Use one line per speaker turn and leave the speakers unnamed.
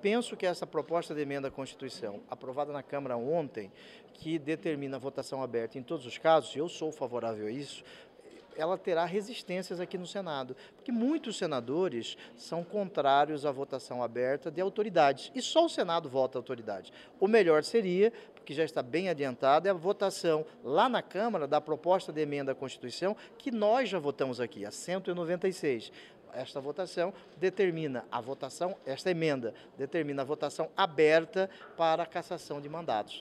penso que é essa proposta de emenda à Constituição, aprovada na Câmara ontem, que determina a votação aberta em todos os casos, e eu sou favorável a isso, ela terá resistências aqui no Senado, porque muitos senadores são contrários à votação aberta de autoridades, e só o Senado vota autoridade. O melhor seria, porque já está bem adiantada, é a votação lá na Câmara da proposta de emenda à Constituição, que nós já votamos aqui, a 196 esta votação determina a votação, esta emenda determina a votação aberta para a cassação de mandatos.